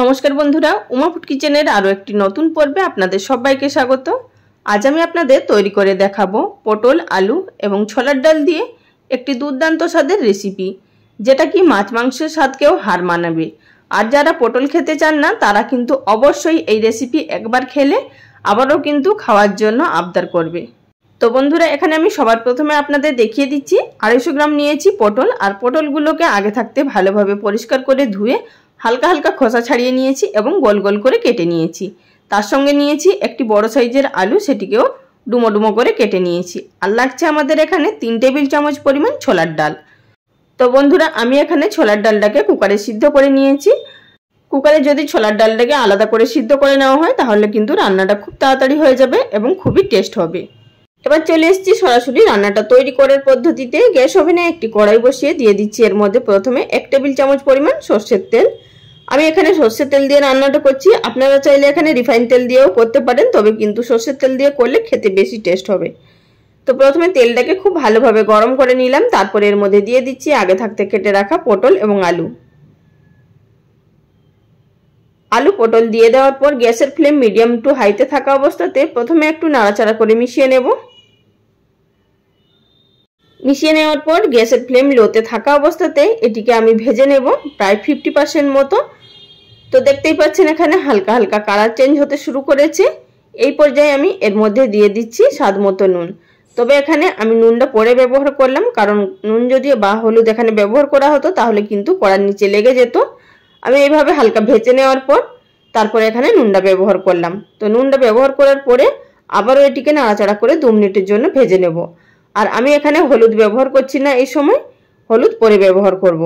নমস্কার বন্ধুরা উমাফুড কিচেনের আরও একটি নতুন পর্বে আপনাদের সবাইকে স্বাগত আজ আমি আপনাদের তৈরি করে দেখাবো পটল আলু এবং ছোলার ডাল দিয়ে একটি দুর্দান্ত স্বাদের রেসিপি যেটা কি মাছ মাংসের স্বাদকেও হার মানাবে আর যারা পটল খেতে চান না তারা কিন্তু অবশ্যই এই রেসিপি একবার খেলে আবারও কিন্তু খাওয়ার জন্য আবদার করবে তো বন্ধুরা এখানে আমি সবার প্রথমে আপনাদের দেখিয়ে দিচ্ছি আড়াইশো গ্রাম নিয়েছি পটল আর পটলগুলোকে আগে থাকতে ভালোভাবে পরিষ্কার করে ধুয়ে হালকা হালকা খোসা ছাড়িয়ে নিয়েছি এবং গোল গোল করে কেটে নিয়েছি তার সঙ্গে নিয়েছি একটি বড় সাইজের আলু সেটিকেও ডুমো ডুমো করে কেটে নিয়েছি আর লাগছে আমাদের এখানে তিন টেবিল চামচ পরিমাণ ছোলার ডাল তো বন্ধুরা আমি এখানে ছোলার ডালটাকে কুকারে সিদ্ধ করে নিয়েছি কুকারে যদি ছোলার ডালটাকে আলাদা করে সিদ্ধ করে নেওয়া হয় তাহলে কিন্তু রান্নাটা খুব তাড়াতাড়ি হয়ে যাবে এবং খুবই টেস্ট হবে এবার চলে এসেছি সরাসরি রান্নাটা তৈরি করার পদ্ধতিতে গ্যাস ওভেনে একটি কড়াই বসিয়ে দিয়ে দিচ্ছি এর মধ্যে প্রথমে এক টেবিল চামচ পরিমাণ সর্ষের তেল আমি এখানে সর্ষের তেল দিয়ে রান্নাটা করছি আপনারা চাইলে এখানে রিফাইন তেল দিয়েও করতে পারেন তবে কিন্তু সর্ষের তেল দিয়ে করলে খেতে বেশি টেস্ট হবে তো প্রথমে তেলটাকে খুব ভালোভাবে গরম করে নিলাম তারপরে এর মধ্যে দিয়ে দিচ্ছি আগে থাকতে কেটে রাখা পটল এবং আলু আলু পটল দিয়ে দেওয়ার পর গ্যাসের ফ্লেম মিডিয়াম টু হাইতে থাকা অবস্থাতে প্রথমে একটু নাড়াচাড়া করে মিশিয়ে নেবো মিশিয়ে নেওয়ার পর গ্যাসের ফ্লেম লোতে থাকা অবস্থাতে এটিকে আমি ভেজে নেব প্রায় ফিফটি পার্সেন্ট মতো তো দেখতেই পাচ্ছেন এখানে হালকা হালকা কালার চেঞ্জ হতে শুরু করেছে এই পর্যায়ে আমি এর মধ্যে দিয়ে দিচ্ছি স্বাদ মতো নুন তবে এখানে আমি নুনটা পরে ব্যবহার করলাম কারণ নুন যদি বা হলুদ এখানে ব্যবহার করা হতো তাহলে কিন্তু কড়ার নিচে লেগে যেত আমি এইভাবে হালকা ভেজে নেওয়ার পর তারপরে এখানে নুনটা ব্যবহার করলাম তো নুনটা ব্যবহার করার পরে আবারও এটিকে নাড়াচাড়া করে দু মিনিটের জন্য ভেজে নেবো আর আমি এখানে হলুদ ব্যবহার করছি না এই সময় হলুদ পরে ব্যবহার করব।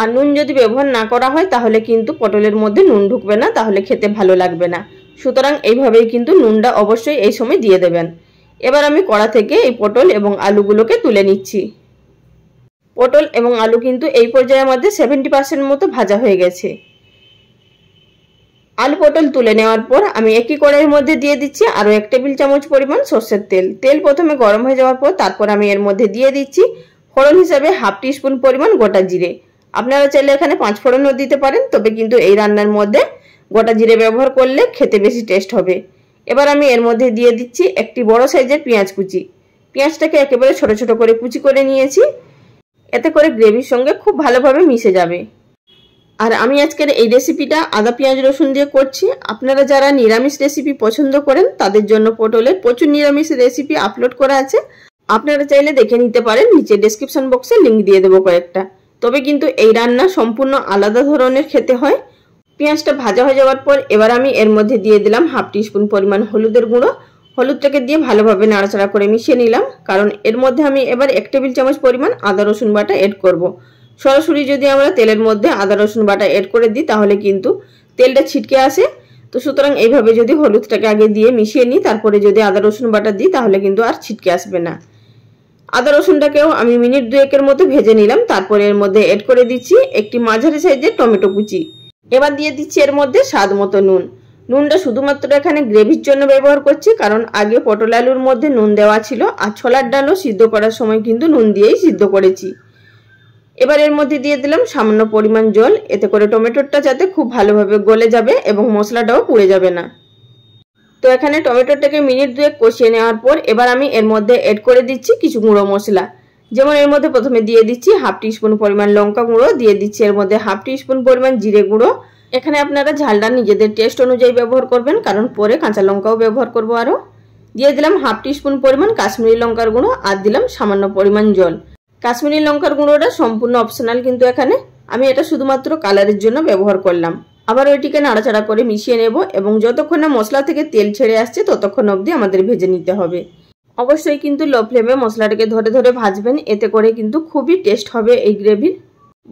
আর নুন যদি ব্যবহার না করা হয় তাহলে কিন্তু পটলের মধ্যে নুন ঢুকবে না তাহলে খেতে ভালো লাগবে না সুতরাং এইভাবেই কিন্তু নুনটা অবশ্যই এই সময় দিয়ে দেবেন এবার আমি কড়া থেকে এই পটল এবং আলুগুলোকে তুলে নিচ্ছি পটল এবং আলু কিন্তু এই পর্যায়ে আমাদের সেভেন্টি পার্সেন্ট মতো ভাজা হয়ে গেছে আলু পটল তুলে নেওয়ার পর আমি একই কড়াইয়ের মধ্যে দিয়ে দিচ্ছি আরও এক টেবিল চামচ পরিমাণ সর্ষের তেল তেল প্রথমে গরম হয়ে যাওয়ার পর তারপর আমি এর মধ্যে দিয়ে দিচ্ছি ফোড়ন হিসাবে হাফ স্পুন পরিমাণ গোটা জিরে আপনারা চাইলে এখানে পাঁচ ফোড়নও দিতে পারেন তবে কিন্তু এই রান্নার মধ্যে গোটা জিরে ব্যবহার করলে খেতে বেশি টেস্ট হবে এবার আমি এর মধ্যে দিয়ে দিচ্ছি একটি বড় সাইজের পেঁয়াজ কুচি পেঁয়াজটাকে একেবারে ছোট ছোট করে কুচি করে নিয়েছি এতে করে গ্রেভির সঙ্গে খুব ভালোভাবে মিশে যাবে আর আমি আজকের এই রেসিপিটা আদা পেঁয়াজ রসুন দিয়ে করছি আপনারা যারা নিরামিষ রেসিপি পছন্দ করেন তাদের জন্য পটলের প্রচুর নিরামিষ রেসিপি আপলোড করা আছে আপনারা চাইলে দেখে নিতে পারেন নিচে ডেসক্রিপশন বক্সে লিঙ্ক দিয়ে দেবো কয়েকটা তবে কিন্তু এই রান্না সম্পূর্ণ আলাদা ধরনের খেতে হয় পেঁয়াজটা ভাজা হয়ে যাওয়ার পর এবার আমি এর মধ্যে দিয়ে দিলাম হাফ টিস্পুন পরিমাণ হলুদের গুঁড়ো হলুদটাকে দিয়ে ভালোভাবে নাড়াচাড়া করে মিশিয়ে নিলাম কারণ এর মধ্যে আমি এবার এক টেবিল চামচ পরিমাণ আদা রসুন বাটা এড করবো সরাসরি যদি আমরা তেলের মধ্যে আদা রসুন বাটা এড করে দিই তাহলে কিন্তু তেলটা ছিটকে আসে তো সুতরাং এইভাবে যদি হলুদটাকে আগে দিয়ে মিশিয়ে নিই তারপরে যদি আদা রসুন বাটা দিই তাহলে কিন্তু আর ছিটকে আসবে না আদা রসুনটাকেও আমি মিনিট দুয়েকের মতো ভেজে নিলাম তারপরে এর মধ্যে এড করে দিচ্ছি একটি মাঝারি সাইজের টমেটো কুচি এবার দিয়ে দিচ্ছি এর মধ্যে স্বাদ মতো নুন নুনটা শুধুমাত্র এখানে গ্রেভির জন্য ব্যবহার করছি কারণ আগে পটল আলুর মধ্যে নুন দেওয়া ছিল আর ছোলার ডালও সিদ্ধ করার সময় কিন্তু নুন দিয়েই সিদ্ধ করেছি এবার এর মধ্যে দিয়ে দিলাম সামান্য পরিমাণ জল এতে করে টমেটোটা যাতে খুব ভালোভাবে গলে যাবে এবং মশলাটাও পুড়ে যাবে না তো এখানে টমেটোটাকে মিনিট দুয়েক কষিয়ে নেওয়ার পর এবার আমি এর মধ্যে এড করে দিচ্ছি কিছু গুঁড়ো মশলা যেমন এর মধ্যে প্রথমে দিয়ে দিচ্ছি হাফ স্পুন পরিমাণ লঙ্কা গুঁড়ো দিয়ে দিচ্ছি এর মধ্যে হাফ স্পুন পরিমাণ জিরে গুঁড়ো এখানে আপনারা ঝালটা নিজেদের টেস্ট অনুযায়ী ব্যবহার করবেন কারণ পরে কাঁচা লঙ্কাও ব্যবহার করবো আরও দিয়ে দিলাম হাফ স্পুন পরিমাণ কাশ্মীরি লঙ্কার গুঁড়ো আর দিলাম সামান্য পরিমাণ জল কাশ্মীরি লঙ্কার গুঁড়োটা সম্পূর্ণ অপশনাল কিন্তু এখানে আমি এটা শুধুমাত্র কালারের জন্য ব্যবহার করলাম আবার ওইটিকে নাড়াচাড়া করে মিশিয়ে নেব এবং যতক্ষণ না মশলা থেকে তেল ছেড়ে আসছে ততক্ষণ অবধি আমাদের ভেজে নিতে হবে অবশ্যই কিন্তু লো ফ্লেমে মশলাটাকে ধরে ধরে ভাজবেন এতে করে কিন্তু খুবই টেস্ট হবে এই গ্রেভির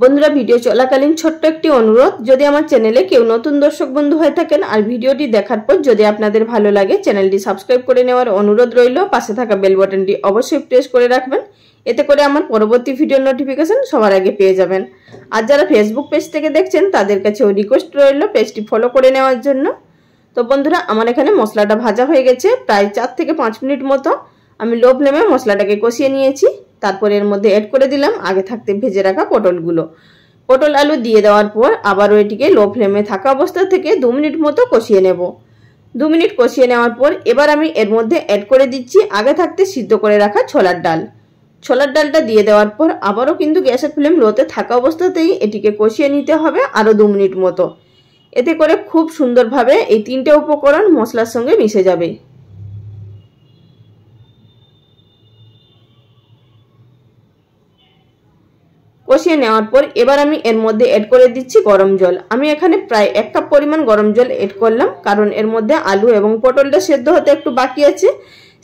বন্ধুরা ভিডিও চলাকালীন ছোট্ট একটি অনুরোধ যদি আমার চ্যানেলে কেউ নতুন দর্শক বন্ধু হয়ে থাকেন আর ভিডিওটি দেখার পর যদি আপনাদের ভালো লাগে চ্যানেলটি সাবস্ক্রাইব করে নেওয়ার অনুরোধ রইল পাশে থাকা বেল বটনটি অবশ্যই প্রেস করে রাখবেন এতে করে আমার পরবর্তী ভিডিও নোটিফিকেশন সবার আগে পেয়ে যাবেন আর যারা ফেসবুক পেজ থেকে দেখছেন তাদের কাছেও রিকোয়েস্ট রইল পেজটি ফলো করে নেওয়ার জন্য তো বন্ধুরা আমার এখানে মশলাটা ভাজা হয়ে গেছে প্রায় চার থেকে পাঁচ মিনিট মতো আমি লো ফ্লেমে মশলাটাকে কষিয়ে নিয়েছি তারপরে এর মধ্যে অ্যাড করে দিলাম আগে থাকতে ভেজে রাখা পটলগুলো পটল আলু দিয়ে দেওয়ার পর আবারও এটিকে লো ফ্লেমে থাকা অবস্থা থেকে দু মিনিট মতো কষিয়ে নেব দু মিনিট কষিয়ে নেওয়ার পর এবার আমি এর মধ্যে অ্যাড করে দিচ্ছি আগে থাকতে সিদ্ধ করে রাখা ছোলার ডাল ছোলার ডালটা দিয়ে দেওয়ার পর আবারও কিন্তু গ্যাসের ফ্লেম লোতে থাকা অবস্থাতেই এটিকে কষিয়ে নিতে হবে আরও দু মিনিট মতো এতে করে খুব সুন্দরভাবে এই তিনটে উপকরণ মশলার সঙ্গে মিশে যাবে কষিয়ে নেওয়ার পর এবার আমি এর মধ্যে অ্যাড করে দিচ্ছি গরম জল আমি এখানে প্রায় এক কাপ পরিমাণ গরম জল অ্যাড করলাম কারণ এর মধ্যে আলু এবং পটলটা সেদ্ধ হতে একটু বাকি আছে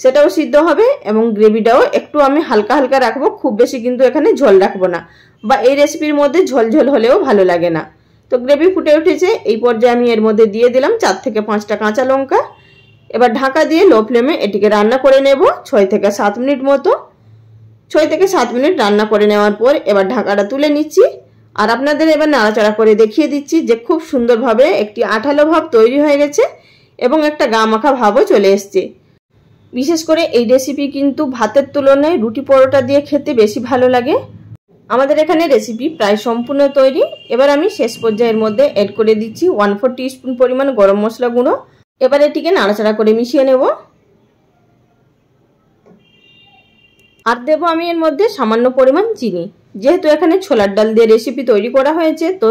সেটাও সিদ্ধ হবে এবং গ্রেভিটাও একটু আমি হালকা হালকা রাখবো খুব বেশি কিন্তু এখানে ঝোল রাখবো না বা এই রেসিপির মধ্যে ঝোলঝোল হলেও ভালো লাগে না তো গ্রেভি ফুটে উঠেছে এই পর্যায়ে আমি এর মধ্যে দিয়ে দিলাম চার থেকে পাঁচটা কাঁচা লঙ্কা এবার ঢাকা দিয়ে লো ফ্লেমে এটিকে রান্না করে নেব ছয় থেকে সাত মিনিট মতো ছয় থেকে সাত মিনিট রান্না করে নেওয়ার পর এবার ঢাকাটা তুলে নিচ্ছি আর আপনাদের এবার নাড়াচাড়া করে দেখিয়ে দিচ্ছি যে খুব সুন্দরভাবে একটি আঠালো ভাব তৈরি হয়ে গেছে এবং একটা গা মাখা ভাবও চলে এসছে বিশেষ করে এই রেসিপি কিন্তু ভাতের তুলনায় রুটি পরোটা দিয়ে খেতে বেশি ভালো লাগে আমাদের এখানে রেসিপি প্রায় সম্পূর্ণ তৈরি এবার আমি শেষ পর্যায়ের মধ্যে অ্যাড করে দিচ্ছি ওয়ান ফোর স্পুন পরিমাণ গরম মশলা গুঁড়ো এবার এটিকে নাড়াচাড়া করে মিশিয়ে নেব আর দেব আমি এর মধ্যে সামান্য পরিমাণ চিনি যেহেতু এখানে ছোলার ডাল দিয়ে রেসিপি তৈরি করা হয়েছে তো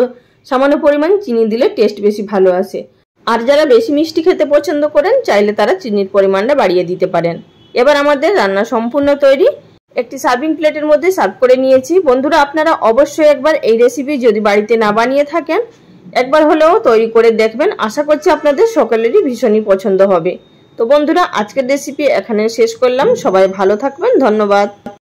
সামান্য পরিমাণ চিনি দিলে টেস্ট বেশি ভালো আসে আর যারা বেশি মিষ্টি খেতে পছন্দ করেন চাইলে তারা চিনির পরিমাণটা বাড়িয়ে দিতে পারেন এবার আমাদের রান্না সম্পূর্ণ তৈরি একটি সার্ভিং প্লেটের মধ্যে সার্ভ করে নিয়েছি বন্ধুরা আপনারা অবশ্যই একবার এই রেসিপি যদি বাড়িতে না বানিয়ে থাকেন একবার হলেও তৈরি করে দেখবেন আশা করছি আপনাদের সকলেরই ভীষণই পছন্দ হবে তো বন্ধুরা আজকের রেসিপি এখানে শেষ করলাম সবাই ভালো থাকবেন ধন্যবাদ